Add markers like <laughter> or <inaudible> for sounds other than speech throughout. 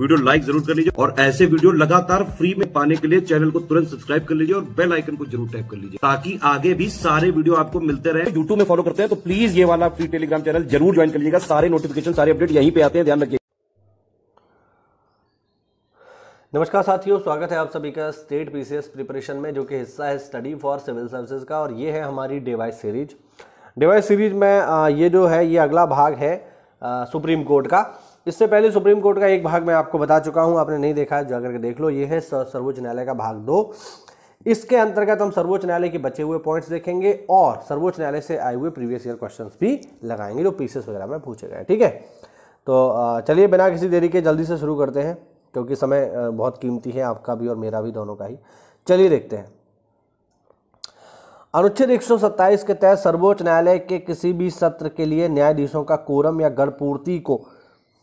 video like जरूर कर लीजिए और ऐसे वीडियो लगातार फ्री में पाने के लिए चैनल को तुरंत सब्सक्राइब कर लीजिए और बेल आइकन को जरूर टैप कर लीजिए ताकि आगे भी सारे वीडियो आपको मिलते रहे यूट्यूब में फॉलो करते हैं तो प्लीज ये वाला फ्री टेलीग्राम चैनल जरूर ज्वाइन कर लीजिएगा सारे नोटिफिकेशन सारे अपडेट यहीं पे आते हैं ध्यान रखिए नमस्कार साथियों स्वागत है आप सभी का स्टेट पीसीएस प्रिपरेशन में जो कि हिस्सा है स्टडी फॉर सिविल सर्विसेज का और ये है हमारी डिवाइस सीरीज डिवाइस सीरीज में ये जो है ये अगला भाग है सुप्रीम कोर्ट का इससे पहले सुप्रीम कोर्ट का एक भाग मैं आपको बता चुका हूं आपने नहीं देखा है जाकर के देख लो ये है सर्वोच्च न्यायालय का भाग दो इसके अंतर्गत हम सर्वोच्च न्यायालय के बचे हुए पॉइंट्स देखेंगे और सर्वोच्च न्यायालय से आए हुए प्रीवियस ईयर क्वेश्चन भी लगाएंगे जो पीसेस वगैरह में पूछे गए ठीक है तो चलिए बिना किसी देरी के जल्दी से शुरू करते हैं क्योंकि समय बहुत कीमती है आपका भी और मेरा भी दोनों का ही चलिए देखते हैं अनुच्छेद 127 के तहत सर्वोच्च न्यायालय के किसी भी सत्र के लिए न्यायाधीशों का कोरम या गढ़पूर्ति को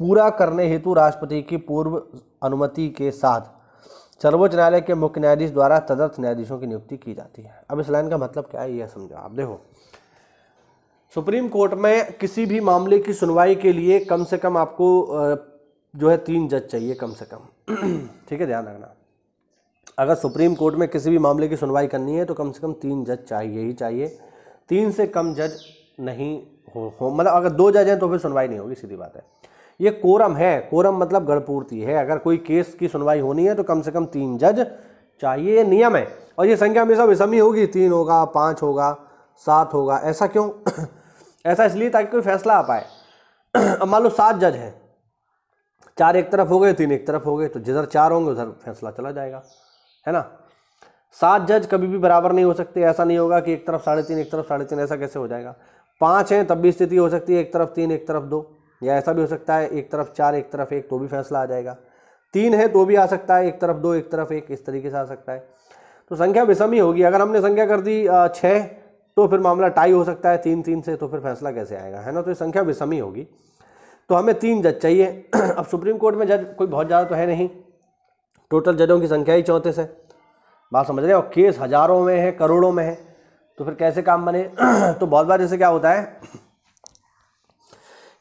पूरा करने हेतु राष्ट्रपति की पूर्व अनुमति के साथ सर्वोच्च न्यायालय के मुख्य न्यायाधीश द्वारा तदर्थ न्यायाधीशों की नियुक्ति की जाती है अब इस लाइन का मतलब क्या है यह समझो आप देखो सुप्रीम कोर्ट में किसी भी मामले की सुनवाई के लिए कम से कम आपको जो है तीन जज चाहिए कम से कम <clears throat> ठीक है ध्यान रखना अगर सुप्रीम कोर्ट में किसी भी मामले की सुनवाई करनी है तो कम से कम तीन जज चाहिए ही चाहिए तीन से कम जज नहीं हो, हो मतलब अगर दो जज हैं तो फिर सुनवाई नहीं होगी सीधी बात है ये कोरम है कोरम मतलब गणपूर्ति है अगर कोई केस की सुनवाई होनी है तो कम से कम तीन जज चाहिए ये नियम है और ये संख्या हमेशा विषम ही होगी तीन होगा पाँच होगा सात होगा ऐसा क्यों <clears throat> ऐसा इसलिए ताकि कोई फैसला आ पाए <clears throat> अब मान लो सात जज हैं चार एक तरफ हो गए तीन एक तरफ हो गए तो जिधर चार होंगे उधर फैसला चला जाएगा है ना सात जज कभी भी बराबर नहीं हो सकते ऐसा नहीं होगा कि एक तरफ साढ़े तीन एक तरफ साढ़े तीन ऐसा कैसे हो जाएगा पाँच हैं तब भी स्थिति हो सकती है एक तरफ तीन एक तरफ दो या ऐसा भी हो सकता है एक तरफ चार एक तरफ एक तो भी फैसला आ जाएगा तीन है तो भी आ सकता है एक तरफ दो एक तरफ एक इस तरीके से आ सकता है तो संख्या विषम ही होगी अगर हमने संख्या कर दी छः तो फिर मामला टाई हो सकता है तीन तीन से तो फिर फैसला कैसे आएगा है ना तो ये संख्या विषम ही होगी तो हमें तीन जज चाहिए <clears throat> अब सुप्रीम कोर्ट में जज कोई बहुत ज़्यादा तो है नहीं टोटल जजों की संख्या ही चौंतीस है बात समझ रहे और केस हज़ारों में है करोड़ों में है तो फिर कैसे काम बने <clears throat> तो बहुत बार जैसे क्या होता है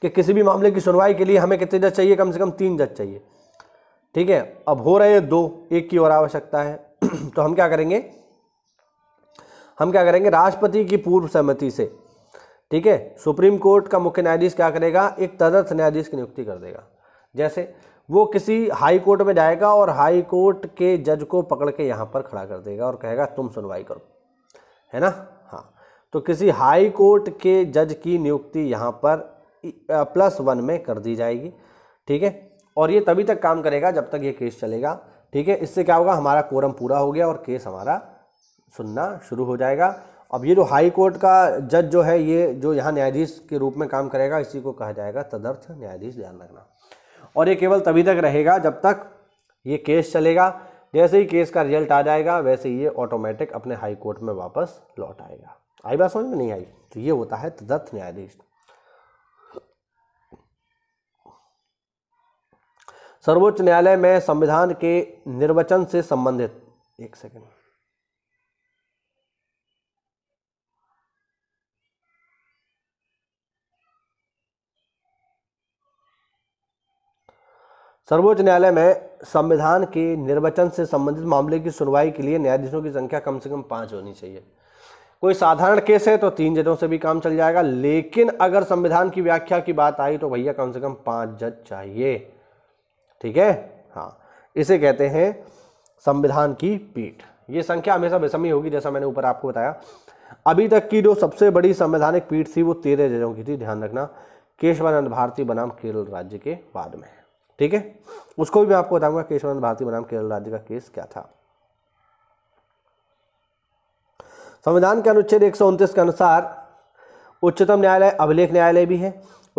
कि किसी भी मामले की सुनवाई के लिए हमें कितने जज चाहिए कम से कम तीन जज चाहिए ठीक है अब हो रहे हैं दो एक की और आवश्यकता है <clears throat> तो हम क्या करेंगे हम क्या करेंगे राष्ट्रपति की पूर्व सहमति से ठीक है सुप्रीम कोर्ट का मुख्य न्यायाधीश क्या करेगा एक तदर्थ न्यायाधीश की नियुक्ति कर देगा जैसे वो किसी हाई कोर्ट में जाएगा और हाई कोर्ट के जज को पकड़ के यहाँ पर खड़ा कर देगा और कहेगा तुम सुनवाई करो है ना हाँ तो किसी हाई कोर्ट के जज की नियुक्ति यहाँ पर प्लस वन में कर दी जाएगी ठीक है और ये तभी तक काम करेगा जब तक ये केस चलेगा ठीक है इससे क्या होगा हमारा कोरम पूरा हो गया और केस हमारा सुनना शुरू हो जाएगा अब ये जो हाई कोर्ट का जज जो है ये जो यहाँ न्यायाधीश के रूप में काम करेगा इसी को कहा जाएगा तदर्थ न्यायाधीश ध्यान रखना और ये केवल तभी तक रहेगा जब तक ये केस चलेगा जैसे ही केस का रिजल्ट आ जाएगा वैसे ही ये ऑटोमेटिक अपने हाई कोर्ट में वापस लौट आएगा आई बात समझ में नहीं आई तो ये होता है तदर्थ न्यायाधीश सर्वोच्च न्यायालय में संविधान के निर्वचन से संबंधित एक सेकेंड सर्वोच्च न्यायालय में संविधान के निर्वचन से संबंधित मामले की सुनवाई के लिए न्यायाधीशों की संख्या कम से कम पांच होनी चाहिए कोई साधारण केस है तो तीन जजों से भी काम चल जाएगा लेकिन अगर संविधान की व्याख्या की बात आई तो भैया कम से कम पांच जज चाहिए ठीक है हाँ इसे कहते हैं संविधान की पीठ ये संख्या हमेशा विषमी होगी जैसा मैंने ऊपर आपको बताया अभी तक की जो सबसे बड़ी संवैधानिक पीठ थी वो तेरह जजों की थी ध्यान रखना केशवानंद भारती बनाम केरल राज्य के बाद में ठीक है उसको भी मैं आपको बताऊंगा केशवानंद भारती बनाम केरल राज्य का केस क्या था संविधान के अनुच्छेद एक के अनुसार उच्चतम न्यायालय अभिलेख न्यायालय भी है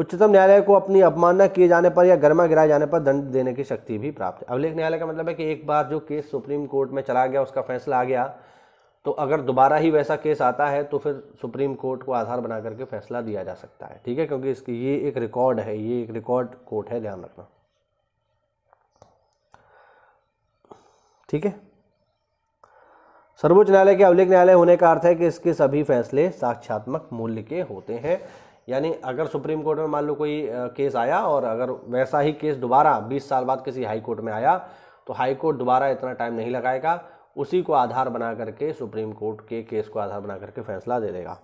उच्चतम न्यायालय को अपनी अवमानना किए जाने पर या गर्मा गिराए जाने पर दंड देने की शक्ति भी प्राप्त है अभिलेख न्यायालय का मतलब है कि एक बार जो केस सुप्रीम कोर्ट में चला गया उसका फैसला आ गया तो अगर दोबारा ही वैसा केस आता है तो फिर सुप्रीम कोर्ट को आधार बना करके फैसला दिया जा सकता है ठीक है क्योंकि इसकी ये एक रिकॉर्ड है ये एक रिकॉर्ड कोर्ट है ध्यान रखना ठीक है सर्वोच्च न्यायालय के अवलेख न्यायालय होने का अर्थ है कि इसके सभी फैसले साक्षात्मक मूल्य के होते हैं यानी अगर सुप्रीम कोर्ट में मान लो कोई केस आया और अगर वैसा ही केस दोबारा बीस साल बाद किसी हाई कोर्ट में आया तो हाई कोर्ट दोबारा इतना टाइम नहीं लगाएगा उसी को आधार बना करके सुप्रीम कोर्ट के केस को आधार बना करके फैसला दे देगा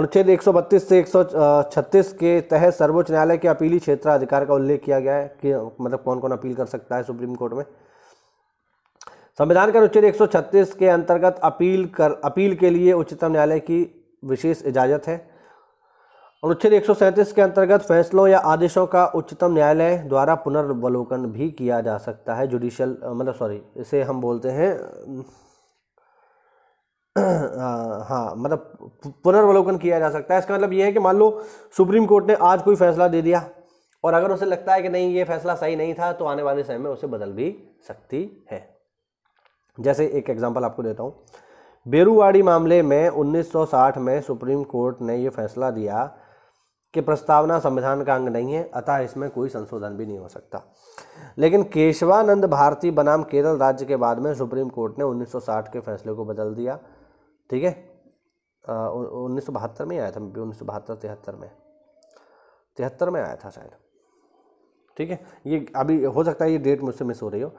अनुच्छेद 132 से 136 के तहत सर्वोच्च न्यायालय के अपीली क्षेत्र अधिकार का उल्लेख किया गया है कि मतलब कौन कौन अपील कर सकता है सुप्रीम कोर्ट में संविधान के अनुच्छेद 136 के अंतर्गत अपील कर अपील के लिए उच्चतम न्यायालय की विशेष इजाज़त है अनुच्छेद एक के अंतर्गत फैसलों या आदेशों का उच्चतम न्यायालय द्वारा पुनर्वलोकन भी किया जा सकता है जुडिशल मतलब सॉरी इसे हम बोलते हैं हाँ मतलब पुनर्वलोकन किया जा सकता है इसका मतलब यह है कि मान लो सुप्रीम कोर्ट ने आज कोई फैसला दे दिया और अगर उसे लगता है कि नहीं ये फैसला सही नहीं था तो आने वाले समय में उसे बदल भी सकती है जैसे एक एग्जाम्पल आपको देता हूँ बेरूवाड़ी मामले में 1960 में सुप्रीम कोर्ट ने ये फैसला दिया कि प्रस्तावना संविधान का अंग नहीं है अतः इसमें कोई संशोधन भी नहीं हो सकता लेकिन केशवानंद भारती बनाम केरल राज्य के बाद में सुप्रीम कोर्ट ने 1960 के फैसले को बदल दिया ठीक है उन्नीस में आया था उन्नीस सौ बहत्तर तिहत्तर में तिहत्तर में आया था शायद ठीक है ये अभी हो सकता है ये डेट मुझसे मिस हो रही हो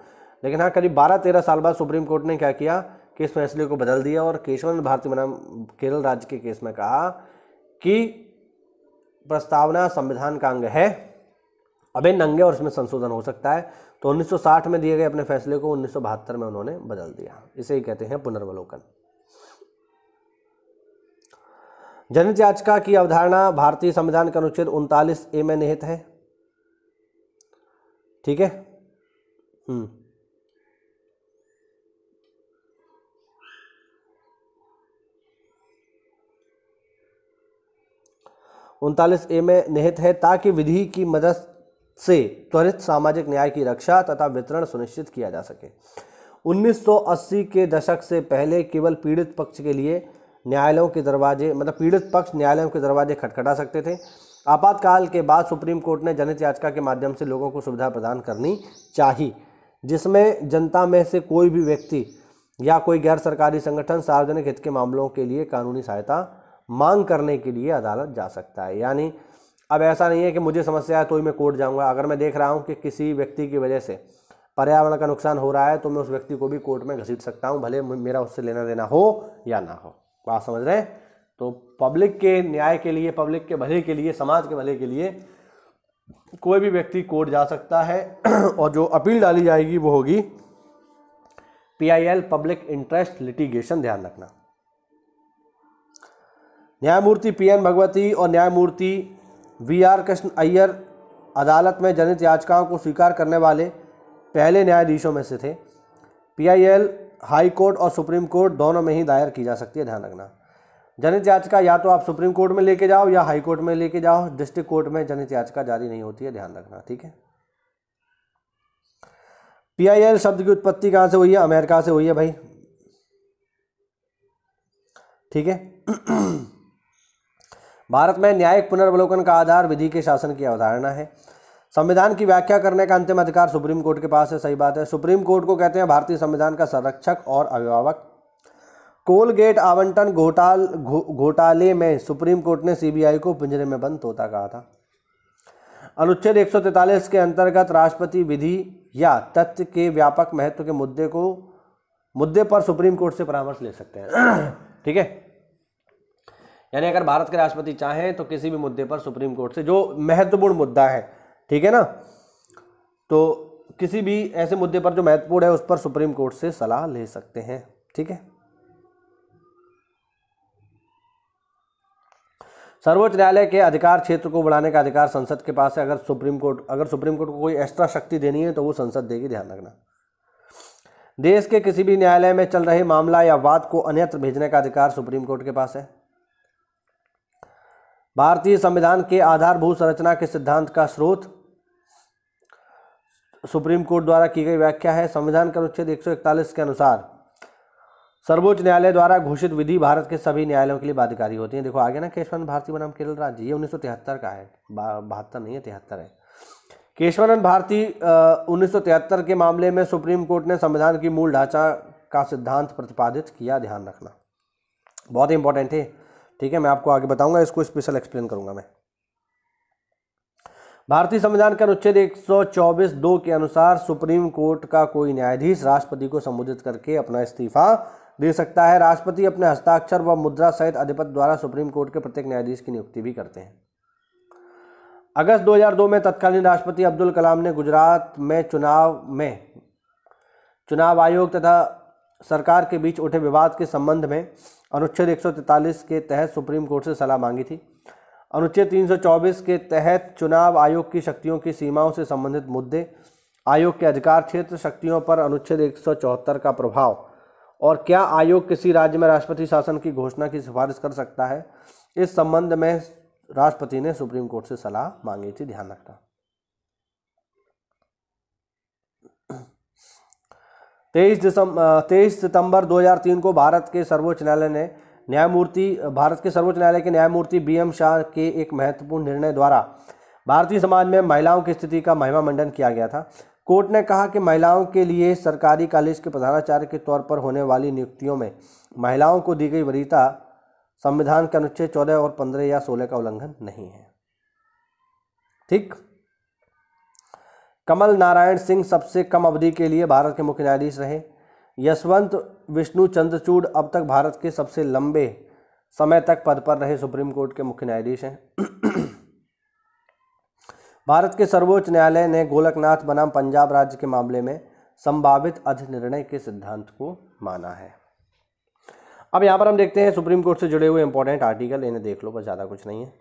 लेकिन हाँ करीब बारह तेरह साल बाद सुप्रीम कोर्ट ने क्या किया कि इस फैसले को बदल दिया और केशवानंद भारती बनाम केरल राज्य के केस में कहा कि प्रस्तावना संविधान का अंग है अभी नंगे और इसमें संशोधन हो सकता है तो 1960 में दिए गए अपने फैसले को उन्नीस में उन्होंने बदल दिया इसे ही कहते हैं पुनर्वलोकन जनहित याचिका की अवधारणा भारतीय संविधान के अनुच्छेद उनतालीस ए में निहित है ठीक है हम्म उनतालीस ए में निहित है ताकि विधि की मदद से त्वरित सामाजिक न्याय की रक्षा तथा वितरण सुनिश्चित किया जा सके 1980 के दशक से पहले केवल पीड़ित पक्ष के लिए न्यायालयों के दरवाजे मतलब पीड़ित पक्ष न्यायालयों के दरवाजे खटखटा सकते थे आपातकाल के बाद सुप्रीम कोर्ट ने जनहित याचिका के माध्यम से लोगों को सुविधा प्रदान करनी चाहिए जिसमें जनता में से कोई भी व्यक्ति या कोई गैर सरकारी संगठन सार्वजनिक हित के मामलों के लिए कानूनी सहायता मांग करने के लिए अदालत जा सकता है यानी अब ऐसा नहीं है कि मुझे समस्या है तो ही मैं कोर्ट जाऊंगा अगर मैं देख रहा हूं कि किसी व्यक्ति की वजह से पर्यावरण का नुकसान हो रहा है तो मैं उस व्यक्ति को भी कोर्ट में घसीट सकता हूं भले मेरा उससे लेना देना हो या ना हो बात तो समझ रहे हैं तो पब्लिक के न्याय के लिए पब्लिक के भले के लिए समाज के भले के लिए कोई भी व्यक्ति कोर्ट जा सकता है <clears throat> और जो अपील डाली जाएगी वो होगी पी पब्लिक इंटरेस्ट लिटिगेशन ध्यान रखना न्यायमूर्ति पी एन भगवती और न्यायमूर्ति वी आर कृष्ण अय्यर अदालत में जनित याचिकाओं को स्वीकार करने वाले पहले न्यायाधीशों में से थे पीआईएल हाई कोर्ट और सुप्रीम कोर्ट दोनों में ही दायर की जा सकती है ध्यान रखना जनित याचिका या तो आप सुप्रीम कोर्ट में लेके जाओ या हाई कोर्ट में लेके जाओ डिस्ट्रिक्ट कोर्ट में जनित याचिका जारी नहीं होती है ध्यान रखना ठीक है पीआईएल शब्द की उत्पत्ति कहाँ से हुई है अमेरिका से हुई है भाई ठीक है भारत में न्यायिक पुनर्वलोकन का आधार विधि के शासन की अवधारणा है संविधान की व्याख्या करने का अंतिम अधिकार सुप्रीम कोर्ट के पास है सही बात है सुप्रीम कोर्ट को कहते हैं भारतीय संविधान का संरक्षक और अभिभावक कोलगेट आवंटन घोटाल घोटाले में सुप्रीम कोर्ट ने सीबीआई को पिंजरे में बंद तोता कहा था अनुच्छेद 143 के अंतर्गत राष्ट्रपति विधि या तथ्य के व्यापक महत्व के मुद्दे को मुद्दे पर सुप्रीम कोर्ट से परामर्श ले सकते हैं <clears throat> ठीक है यानी अगर भारत के राष्ट्रपति चाहें तो किसी भी मुद्दे पर सुप्रीम कोर्ट से जो महत्वपूर्ण मुद्दा है ठीक है ना तो किसी भी ऐसे मुद्दे पर जो महत्वपूर्ण है उस पर सुप्रीम कोर्ट से सलाह ले सकते हैं ठीक है सर्वोच्च न्यायालय के अधिकार क्षेत्र को बढ़ाने का अधिकार संसद के पास है अगर सुप्रीम कोर्ट अगर सुप्रीम कोर्ट को कोई एक्स्ट्रा शक्ति देनी है तो वो संसद देगी ध्यान रखना देश के किसी भी न्यायालय में चल रहे मामला या वाद को अन्यत्र भेजने का अधिकार सुप्रीम कोर्ट के पास है भारतीय संविधान के आधारभूत संरचना के सिद्धांत का स्रोत सुप्रीम कोर्ट द्वारा की गई व्याख्या है संविधान के अनुच्छेद एक के अनुसार सर्वोच्च न्यायालय द्वारा घोषित विधि भारत के सभी न्यायालयों के लिए बाध्यकारी होती है देखो आगे ना केशवानंद भारती बनाम केरल राज्य ये उन्नीस का है बहत्तर नहीं है तिहत्तर है केशवानंद भारती उन्नीस के मामले में सुप्रीम कोर्ट ने संविधान की मूल ढांचा का सिद्धांत प्रतिपादित किया ध्यान रखना बहुत इंपॉर्टेंट है ठीक है मैं आपको आगे बताऊंगा इसको स्पेशल एक्सप्लेन करूंगा मैं भारतीय संविधान के अनुच्छेद 124 दो के अनुसार सुप्रीम कोर्ट का कोई न्यायाधीश राष्ट्रपति को संबोधित करके अपना इस्तीफा दे सकता है राष्ट्रपति अपने हस्ताक्षर व मुद्रा सहित अधिपत द्वारा सुप्रीम कोर्ट के प्रत्येक न्यायाधीश की नियुक्ति भी करते हैं अगस्त 2002 में तत्कालीन राष्ट्रपति अब्दुल कलाम ने गुजरात में चुनाव में चुनाव आयोग तथा सरकार के बीच उठे विवाद के संबंध में अनुच्छेद 143 के तहत सुप्रीम कोर्ट से सलाह मांगी थी अनुच्छेद 324 के तहत चुनाव आयोग की शक्तियों की सीमाओं से संबंधित मुद्दे आयोग के अधिकार क्षेत्र शक्तियों पर अनुच्छेद एक का प्रभाव और क्या आयोग किसी राज्य में राष्ट्रपति शासन की घोषणा की सिफारिश कर सकता है इस संबंध में राष्ट्रपति ने सुप्रीम कोर्ट से सलाह मांगी थी ध्यान रखना तेईस दिसंबर तेईस सितंबर 2003 को भारत के सर्वोच्च न्यायालय ने न्यायमूर्ति भारत के सर्वोच्च न्यायालय के न्यायमूर्ति बी एम शाह के एक महत्वपूर्ण निर्णय द्वारा भारतीय समाज में महिलाओं की स्थिति का महिमा मंडन किया गया था कोर्ट ने कहा कि महिलाओं के लिए सरकारी कॉलेज के प्रधानाचार्य के तौर पर होने वाली नियुक्तियों में महिलाओं को दी गई वरीयता संविधान के अनुच्छेद चौदह और पंद्रह या सोलह का उल्लंघन नहीं है ठीक कमल नारायण सिंह सबसे कम अवधि के लिए भारत के मुख्य न्यायाधीश रहे यशवंत विष्णु चंद्रचूड अब तक भारत के सबसे लंबे समय तक पद पर रहे सुप्रीम कोर्ट के मुख्य न्यायाधीश हैं भारत के सर्वोच्च न्यायालय ने गोलकनाथ बनाम पंजाब राज्य के मामले में संभावित अधिनिर्णय के सिद्धांत को माना है अब यहाँ पर हम देखते हैं सुप्रीम कोर्ट से जुड़े हुए इंपॉर्टेंट आर्टिकल इन्हें देख लो पर ज़्यादा कुछ नहीं है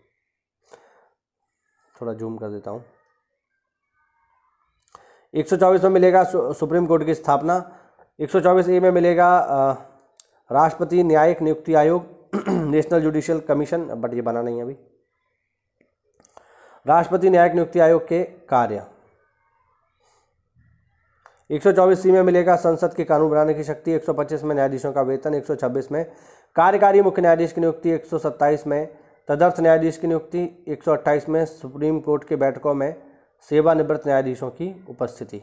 थोड़ा जूम कर देता हूँ 124 में मिलेगा सुप्रीम कोर्ट की स्थापना 124 ए में मिलेगा राष्ट्रपति न्यायिक नियुक्ति आयोग <clears throat> नेशनल जुडिशियल कमीशन बट ये बना नहीं अभी राष्ट्रपति न्यायिक नियुक्ति आयोग के कार्य 124 सी में मिलेगा संसद के कानून बनाने की शक्ति 125 में न्यायाधीशों का वेतन 126 में कार्यकारी मुख्य न्यायाधीश की नियुक्ति 127 में तदर्थ न्यायाधीश की नियुक्ति 128 में सुप्रीम कोर्ट के बैठकों में सेवानिवृत्त न्यायाधीशों की उपस्थिति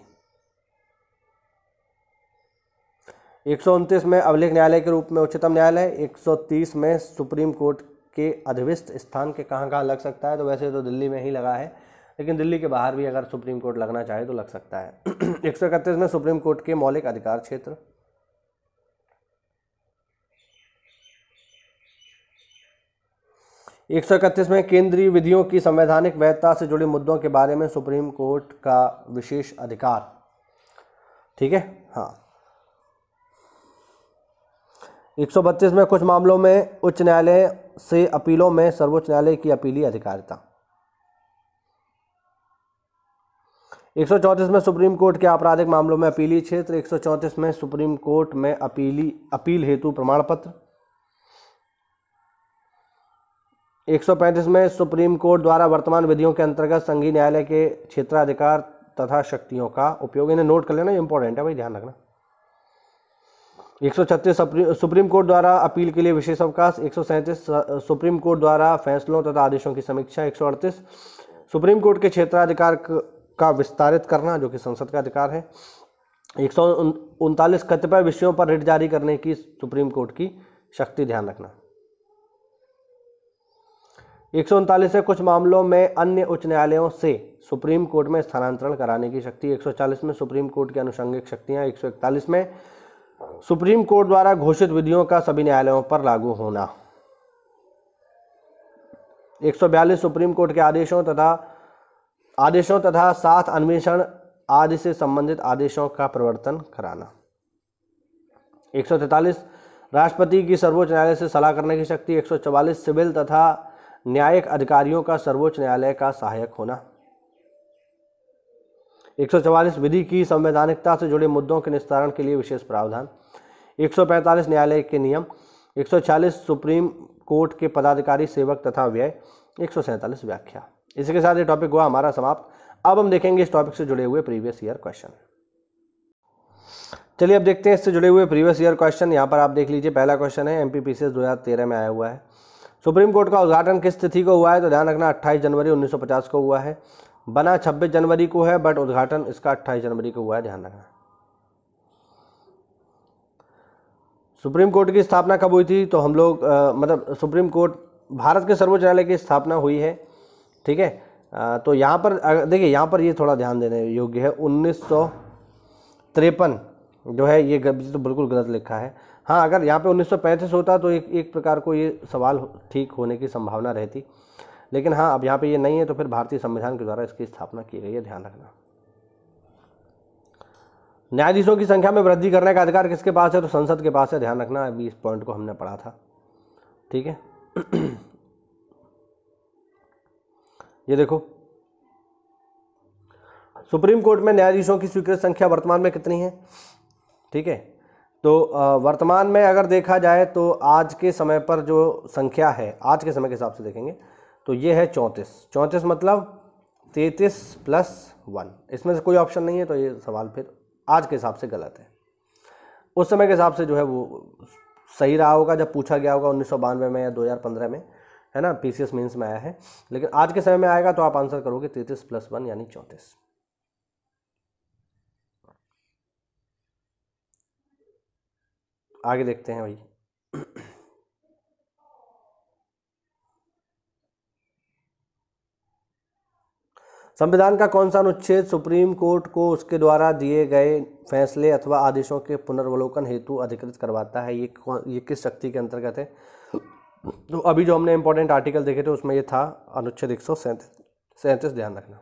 एक में अवलेख न्यायालय के रूप में उच्चतम न्यायालय 130 में सुप्रीम कोर्ट के अधिविष्ट स्थान के कहाँ कहाँ लग सकता है तो वैसे तो दिल्ली में ही लगा है लेकिन दिल्ली के बाहर भी अगर सुप्रीम कोर्ट लगना चाहे तो लग सकता है <clears throat> एक में सुप्रीम कोर्ट के मौलिक अधिकार क्षेत्र एक सौ इकतीस में केंद्रीय विधियों की संवैधानिक वैधता से जुड़े मुद्दों के बारे में सुप्रीम कोर्ट का विशेष अधिकार ठीक है हाँ एक सौ बत्तीस में कुछ मामलों में उच्च न्यायालय से अपीलों में सर्वोच्च न्यायालय की अपीली अधिकारिता एक सौ चौंतीस में सुप्रीम कोर्ट के आपराधिक मामलों में अपीली क्षेत्र एक सौ चौंतीस में सुप्रीम कोर्ट में अपीली अपील हेतु प्रमाण पत्र 135 में सुप्रीम कोर्ट द्वारा वर्तमान विधियों के अंतर्गत संघीय न्यायालय के क्षेत्राधिकार तथा शक्तियों का उपयोग इन्हें नोट कर लेना इंपॉर्टेंट है भाई ध्यान रखना 136 सुप्रीम कोर्ट द्वारा अपील के लिए विशेष अवकाश एक सुप्रीम कोर्ट द्वारा फैसलों तथा आदेशों की समीक्षा एक सुप्रीम कोर्ट के क्षेत्राधिकार का विस्तारित करना जो कि संसद का अधिकार है एक कतिपय विषयों पर रिट जारी करने की सुप्रीम कोर्ट की शक्ति ध्यान रखना एक से कुछ मामलों में अन्य उच्च न्यायालयों से सुप्रीम कोर्ट में स्थानांतरण कराने की शक्ति 140 में सुप्रीम कोर्ट की अनुषंगिक शक्तियां 141 में सुप्रीम कोर्ट द्वारा घोषित विधियों का सभी न्यायालयों पर लागू होना 142 सुप्रीम कोर्ट के आदेशों तथा आदेशों तथा साथ अन्वेषण आदि से संबंधित आदेशों का प्रवर्तन कराना एक राष्ट्रपति की सर्वोच्च न्यायालय से सलाह करने की शक्ति एक सिविल तथा न्यायिक अधिकारियों का सर्वोच्च न्यायालय का सहायक होना एक विधि की संवैधानिकता से जुड़े मुद्दों के निस्तारण के लिए विशेष प्रावधान 145 न्यायालय के नियम 146 सुप्रीम कोर्ट के पदाधिकारी सेवक तथा व्यय एक व्याख्या इसी के साथ ये टॉपिक हुआ हमारा समाप्त अब हम देखेंगे इस टॉपिक से जुड़े हुए प्रीवियस ईयर क्वेश्चन चलिए अब देखते हैं इससे जुड़े हुए प्रीवियस ईयर क्वेश्चन यहाँ पर आप देख लीजिए पहला क्वेश्चन है एम पी दो हज़ार तेरह में आया हुआ है सुप्रीम कोर्ट का उद्घाटन किस तिथि को हुआ है तो ध्यान रखना 28 जनवरी 1950 को हुआ है बना 26 जनवरी को है बट उद्घाटन इसका 28 जनवरी को हुआ है ध्यान रखना सुप्रीम कोर्ट की स्थापना कब हुई थी तो हम लोग आ, मतलब सुप्रीम कोर्ट भारत के सर्वोच्च न्यायालय की स्थापना हुई है ठीक है तो यहाँ पर देखिए यहाँ पर ये थोड़ा ध्यान देने योग्य है उन्नीस जो है ये तो बिल्कुल गलत लिखा है हाँ अगर यहाँ पे 1935 होता तो एक एक प्रकार को ये सवाल ठीक होने की संभावना रहती लेकिन हाँ अब यहाँ पे ये नहीं है तो फिर भारतीय संविधान के द्वारा इसकी स्थापना की गई है ध्यान रखना न्यायाधीशों की संख्या में वृद्धि करने का अधिकार किसके पास है तो संसद के पास है ध्यान रखना अभी इस पॉइंट को हमने पढ़ा था ठीक है ये देखो सुप्रीम कोर्ट में न्यायाधीशों की स्वीकृत संख्या वर्तमान में कितनी है ठीक है तो वर्तमान में अगर देखा जाए तो आज के समय पर जो संख्या है आज के समय के हिसाब से देखेंगे तो ये है चौंतीस चौंतीस मतलब तैंतीस प्लस वन इसमें से कोई ऑप्शन नहीं है तो ये सवाल फिर आज के हिसाब से गलत है उस समय के हिसाब से जो है वो सही रहा होगा जब पूछा गया होगा उन्नीस में या 2015 में है ना पी सी में आया है लेकिन आज के समय में आएगा तो आप आंसर करोगे तैंतीस प्लस वन यानी चौंतीस आगे देखते हैं भाई संविधान का कौन सा अनुच्छेद सुप्रीम कोर्ट को उसके द्वारा दिए गए फैसले अथवा आदेशों के पुनर्वलोकन हेतु अधिकृत करवाता है ये ये किस शक्ति के अंतर्गत है तो अभी जो हमने इंपॉर्टेंट आर्टिकल देखे थे उसमें ये था अनुच्छेद एक सौ सैंतीस ध्यान रखना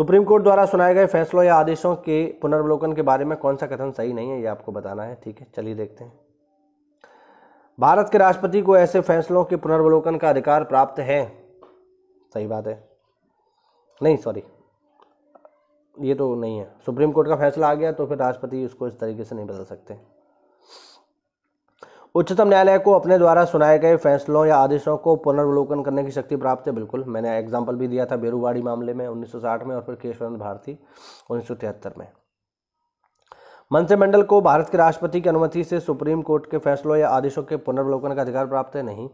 सुप्रीम कोर्ट द्वारा सुनाए गए फैसलों या आदेशों के पुनर्वलोकन के बारे में कौन सा कथन सही नहीं है ये आपको बताना है ठीक है चलिए देखते हैं भारत के राष्ट्रपति को ऐसे फैसलों के पुनर्वलोकन का अधिकार प्राप्त है सही बात है नहीं सॉरी ये तो नहीं है सुप्रीम कोर्ट का फैसला आ गया तो फिर राष्ट्रपति उसको इस तरीके से नहीं बदल सकते उच्चतम न्यायालय को अपने द्वारा सुनाए गए फैसलों या आदेशों को पुनर्वलोकन करने की शक्ति प्राप्त है बिल्कुल मैंने एग्जाम्पल भी दिया था बेरूवाड़ी मामले में 1960 में और फिर केशवानंद भारती उन्नीस में मंत्रिमंडल को भारत के राष्ट्रपति की अनुमति से सुप्रीम कोर्ट के फैसलों या आदेशों के पुनर्वलोकन का अधिकार प्राप्त है नहीं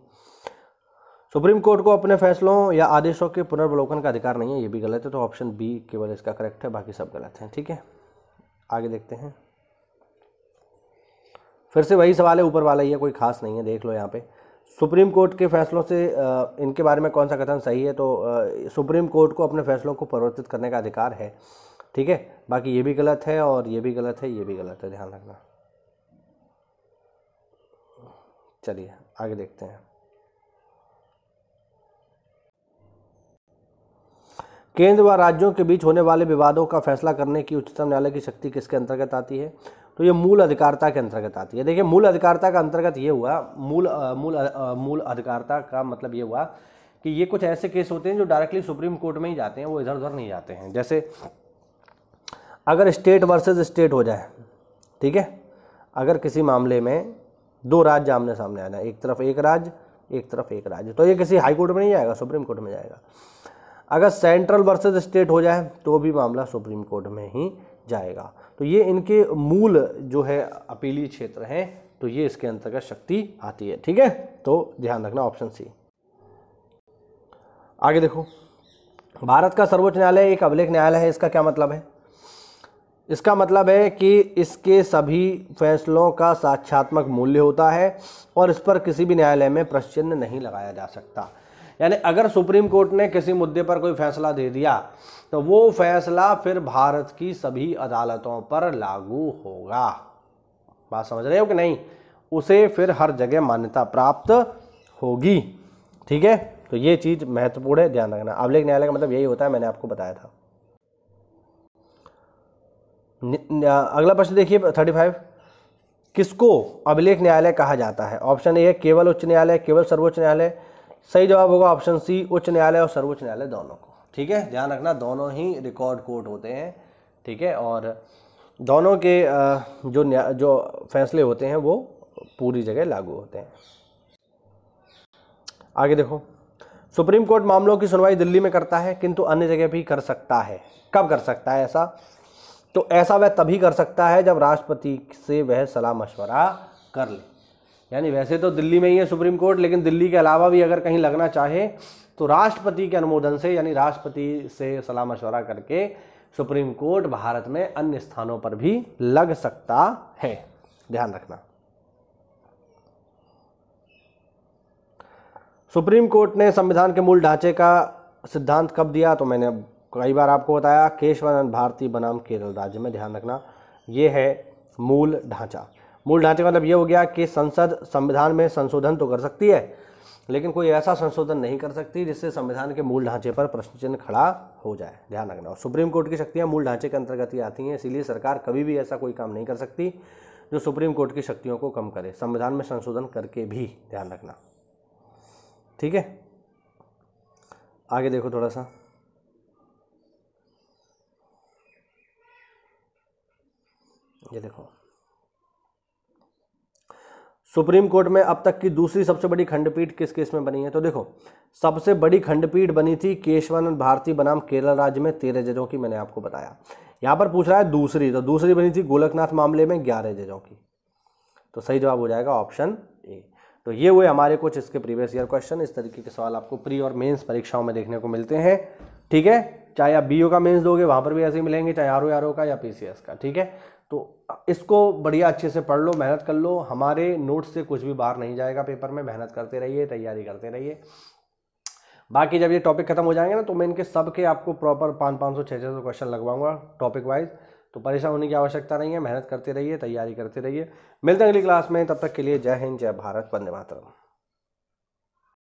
सुप्रीम कोर्ट को अपने फैसलों या आदेशों के पुनर्वलोकन का अधिकार नहीं है ये भी गलत है तो ऑप्शन बी केवल इसका करेक्ट है बाकी सब गलत है ठीक है आगे देखते हैं फिर से वही सवाल है ऊपर वाला ही है कोई खास नहीं है देख लो यहाँ पे सुप्रीम कोर्ट के फैसलों से इनके बारे में कौन सा कथन सही है तो सुप्रीम कोर्ट को अपने फैसलों को परिवर्तित करने का अधिकार है ठीक है बाकी ये भी गलत है और ये भी गलत है ये भी गलत है ध्यान रखना चलिए आगे देखते हैं केंद्र व राज्यों के बीच होने वाले विवादों का फैसला करने की उच्चतम न्यायालय की शक्ति किसके अंतर्गत आती है तो ये मूल अधिकारता के अंतर्गत आती है देखिए मूल अधिकारता का अंतर्गत ये हुआ मूल मूल मूल अधिकारता का मतलब ये हुआ कि ये कुछ ऐसे केस होते हैं जो डायरेक्टली सुप्रीम कोर्ट में ही जाते हैं वो इधर उधर नहीं जाते हैं जैसे अगर स्टेट वर्सेस स्टेट हो जाए ठीक है अगर किसी मामले में दो राज्य आमने सामने आ जाए एक तरफ एक राज्य एक तरफ एक राज्य तो ये किसी हाई कोर्ट में नहीं जाएगा सुप्रीम कोर्ट में जाएगा अगर सेंट्रल वर्सेस स्टेट हो जाए तो भी मामला सुप्रीम कोर्ट में ही जाएगा तो ये इनके मूल जो है अपीली क्षेत्र हैं तो ये इसके अंतर्गत शक्ति आती है ठीक है तो ध्यान रखना ऑप्शन सी आगे देखो भारत का सर्वोच्च न्यायालय एक अभिलेख न्यायालय है इसका क्या मतलब है इसका मतलब है कि इसके सभी फैसलों का साक्षात्मक मूल्य होता है और इस पर किसी भी न्यायालय में प्रश्न नहीं लगाया जा सकता यानी अगर सुप्रीम कोर्ट ने किसी मुद्दे पर कोई फैसला दे दिया तो वो फैसला फिर भारत की सभी अदालतों पर लागू होगा बात समझ रहे हो कि नहीं उसे फिर हर जगह मान्यता प्राप्त होगी ठीक है तो ये चीज़ महत्वपूर्ण है ध्यान रखना अभिलेख न्यायालय का मतलब यही होता है मैंने आपको बताया था अगला प्रश्न देखिए थर्टी फाइव किसको अभिलेख न्यायालय कहा जाता है ऑप्शन ए है केवल उच्च न्यायालय केवल सर्वोच्च न्यायालय सही जवाब होगा ऑप्शन सी उच्च न्यायालय और सर्वोच्च न्यायालय दोनों को ठीक है ध्यान रखना दोनों ही रिकॉर्ड कोर्ट होते हैं ठीक है और दोनों के जो जो फैसले होते हैं वो पूरी जगह लागू होते हैं आगे देखो सुप्रीम कोर्ट मामलों की सुनवाई दिल्ली में करता है किंतु अन्य जगह भी कर सकता है कब कर सकता है ऐसा तो ऐसा वह तभी कर सकता है जब राष्ट्रपति से वह सलाह मशवरा कर ले यानी वैसे तो दिल्ली में ही है सुप्रीम कोर्ट लेकिन दिल्ली के अलावा भी अगर कहीं लगना चाहे तो राष्ट्रपति के अनुमोदन से यानी राष्ट्रपति से सलाह मशवरा करके सुप्रीम कोर्ट भारत में अन्य स्थानों पर भी लग सकता है ध्यान रखना सुप्रीम कोर्ट ने संविधान के मूल ढांचे का सिद्धांत कब दिया तो मैंने कई बार आपको बताया केशवानंद भारती बनाम केरल राज्य में ध्यान रखना ये है मूल ढांचा मूल ढांचे का मतलब ये हो गया कि संसद संविधान में संशोधन तो कर सकती है लेकिन कोई ऐसा संशोधन नहीं कर सकती जिससे संविधान के मूल ढांचे पर प्रश्न चिन्ह खड़ा हो जाए ध्यान रखना और सुप्रीम कोर्ट की शक्तियाँ मूल ढांचे के अंतर्गत ही आती हैं इसीलिए सरकार कभी भी ऐसा कोई काम नहीं कर सकती जो सुप्रीम कोर्ट की शक्तियों को कम करे संविधान में संशोधन करके भी ध्यान रखना ठीक है आगे देखो थोड़ा सा ये देखो सुप्रीम कोर्ट में अब तक की दूसरी सबसे बड़ी खंडपीठ किस केस में बनी है तो देखो सबसे बड़ी खंडपीठ बनी थी केशवानंद भारती बनाम केरल राज्य में तेरह जजों की मैंने आपको बताया यहाँ पर पूछ रहा है दूसरी तो दूसरी बनी थी गोलकनाथ मामले में ग्यारह जजों की तो सही जवाब हो जाएगा ऑप्शन ए तो ये हुए हमारे कुछ इसके प्रीवियस ईयर क्वेश्चन इस तरीके के सवाल आपको प्री और मेंस परीक्षाओं में देखने को मिलते हैं ठीक है चाहे आप बीओ का मेंस दोगे वहाँ पर भी ऐसे ही मिलेंगे चाहे आर ओ का या पीसीएस का ठीक है तो इसको बढ़िया अच्छे से पढ़ लो मेहनत कर लो हमारे नोट्स से कुछ भी बाहर नहीं जाएगा पेपर में मेहनत करते रहिए तैयारी करते रहिए बाकी जब ये टॉपिक खत्म हो जाएंगे ना तो मैं इनके सब के आपको प्रॉपर पाँच पाँच सौ छः छः सौ क्वेश्चन लगवाऊंगा टॉपिक वाइज तो परेशान होने की आवश्यकता नहीं है मेहनत करते रहिए तैयारी करते रहिए मिलते हैं अगली क्लास में तब तक के लिए जय हिंद जय भारत वंदे मातरम